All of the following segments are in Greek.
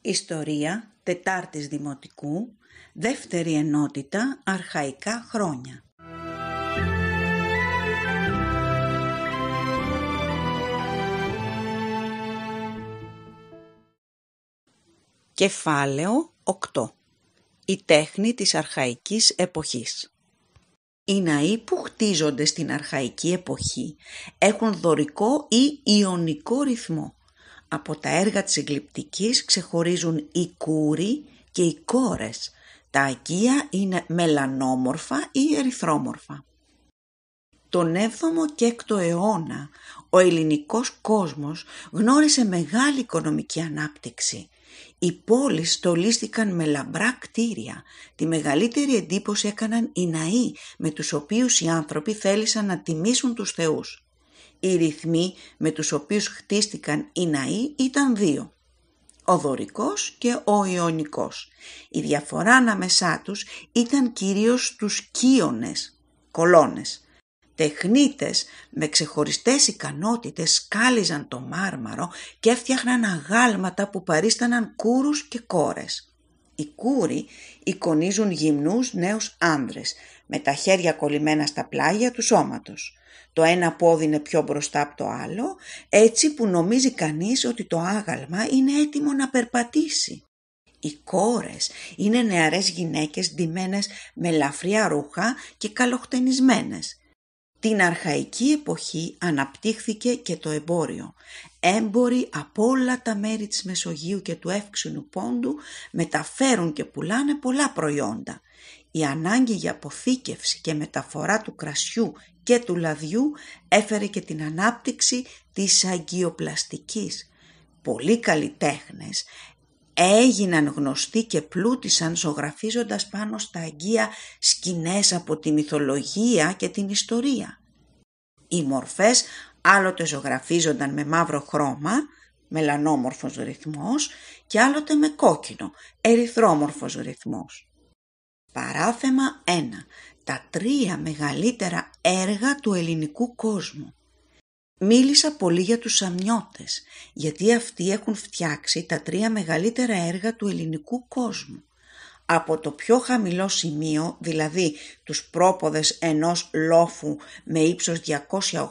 Ιστορία Τετάρτης Δημοτικού, δεύτερη ενότητα, αρχαϊκά χρόνια. Κεφάλαιο 8 η τέχνη της αρχαϊκής εποχής. Οι ναοί που χτίζονται στην αρχαϊκή εποχή έχουν δωρικό ή ιονικό ρυθμό. Από τα έργα της εγκληπτικής ξεχωρίζουν οι κούροι και οι κόρες. Τα αγκία είναι μελανόμορφα ή ερυθρόμορφα. Τον 7ο και 6ο αιώνα ο ελληνικός κόσμος γνώρισε μεγάλη οικονομική ανάπτυξη οι πόλεις στολίστηκαν με λαμπρά κτίρια. Τη μεγαλύτερη εντύπωση έκαναν οι ναοί με τους οποίους οι άνθρωποι θέλησαν να τιμήσουν τους θεούς. Οι ρυθμοί με τους οποίους χτίστηκαν οι ναοί ήταν δύο. Ο δωρικός και ο ιωνικός. Η διαφορά ανάμεσά τους ήταν κυρίως τους κύονες, κολόνες τεχνίτες με ξεχωριστές ικανότητες σκάλιζαν το μάρμαρο και έφτιαχναν αγάλματα που παρίσταναν κούρους και κόρες. Οι κούροι εικονίζουν γυμνούς νέους άνδρες, με τα χέρια κολλημένα στα πλάγια του σώματος. Το ένα πόδι είναι πιο μπροστά από το άλλο, έτσι που νομίζει κανείς ότι το άγαλμα είναι έτοιμο να περπατήσει. Οι κόρες είναι νεαρές γυναίκες ντυμένες με λαφριά ρούχα και καλοχτενισμένες. Την αρχαϊκή εποχή αναπτύχθηκε και το εμπόριο. Έμποροι από όλα τα μέρη της Μεσογείου και του εύξηνου πόντου μεταφέρουν και πουλάνε πολλά προϊόντα. Η ανάγκη για αποθήκευση και μεταφορά του κρασιού και του λαδιού έφερε και την ανάπτυξη της αγκιοπλαστικής. Πολλοί καλλιτέχνες έγιναν γνωστοί και πλούτησαν ζωγραφίζοντας πάνω στα αγκία σκηνές από τη μυθολογία και την ιστορία. Οι μορφές άλλοτε ζωγραφίζονταν με μαύρο χρώμα, μελανόμορφος ρυθμός και άλλοτε με κόκκινο, ερυθρόμορφος ρυθμός. Παράθεμα 1. Τα τρία μεγαλύτερα έργα του ελληνικού κόσμου. Μίλησα πολύ για τους Σαμιώτες, γιατί αυτοί έχουν φτιάξει τα τρία μεγαλύτερα έργα του ελληνικού κόσμου. Από το πιο χαμηλό σημείο, δηλαδή τους πρόποδες ενός λόφου με ύψος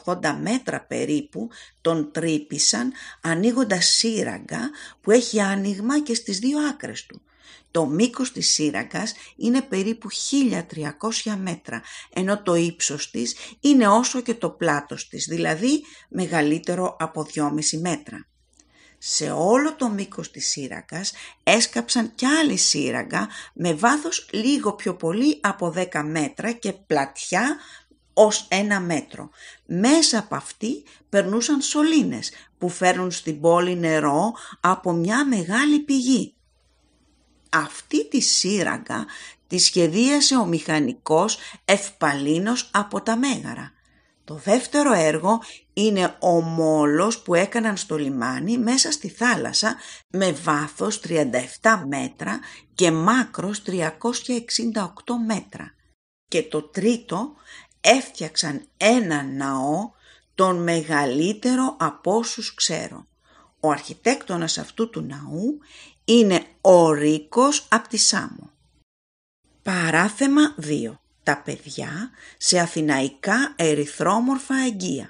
280 μέτρα περίπου, τον τρύπησαν ανοίγοντας σύραγγα που έχει άνοιγμα και στις δύο άκρες του. Το μήκος της σύραγγας είναι περίπου 1300 μέτρα, ενώ το ύψος της είναι όσο και το πλάτος της, δηλαδή μεγαλύτερο από 2,5 μέτρα. Σε όλο το μήκος της σύραγγας έσκαψαν κι άλλη σύραγγα με βάθος λίγο πιο πολύ από 10 μέτρα και πλατιά ως ένα μέτρο. Μέσα από αυτή περνούσαν σωλήνες που φέρνουν στην πόλη νερό από μια μεγάλη πηγή αυτή τη σύραγγα τη σχεδίασε ο μηχανικός Ευπαλίνος από τα Μέγαρα. Το δεύτερο έργο είναι ο μόλος που έκαναν στο λιμάνι μέσα στη θάλασσα με βάθος 37 μέτρα και μάκρος 368 μέτρα. Και το τρίτο έφτιαξαν ένα ναό τον μεγαλύτερο από όσους ξέρω. Ο αρχιτέκτονας αυτού του ναού είναι ο Ρίκος απ' τη Σάμο. Παράθεμα 2. Τα παιδιά σε αθηναϊκά ερυθρόμορφα αγκία.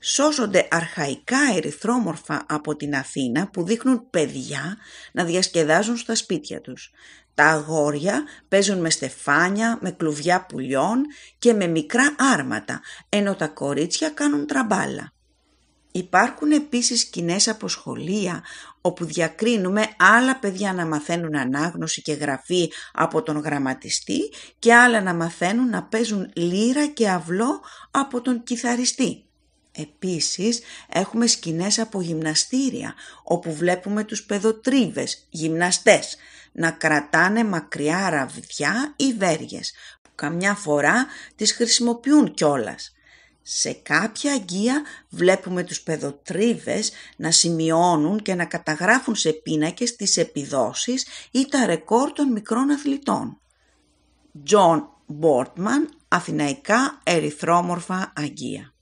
Σώζονται αρχαϊκά ερυθρόμορφα από την Αθήνα που δείχνουν παιδιά να διασκεδάζουν στα σπίτια τους. Τα αγόρια παίζουν με στεφάνια, με κλουβιά πουλιών και με μικρά άρματα, ενώ τα κορίτσια κάνουν τραμπάλα. Υπάρχουν επίσης από σχολεία όπου διακρίνουμε άλλα παιδιά να μαθαίνουν ανάγνωση και γραφή από τον γραμματιστή και άλλα να μαθαίνουν να παίζουν λύρα και αυλό από τον κιθαριστή. Επίσης έχουμε σκηνές από γυμναστήρια όπου βλέπουμε τους παιδοτρίβες, γυμναστές, να κρατάνε μακριά ραβδιά ή βέργες που καμιά φορά τις χρησιμοποιούν κιόλας. Σε κάποια αγκία βλέπουμε τους πεδοτρίβες να σημειώνουν και να καταγράφουν σε πίνακες τις επιδόσεις ή τα ρεκόρ των μικρών αθλητών. Τζον Bortman, Αθηναϊκά Ερυθρόμορφα Αγία.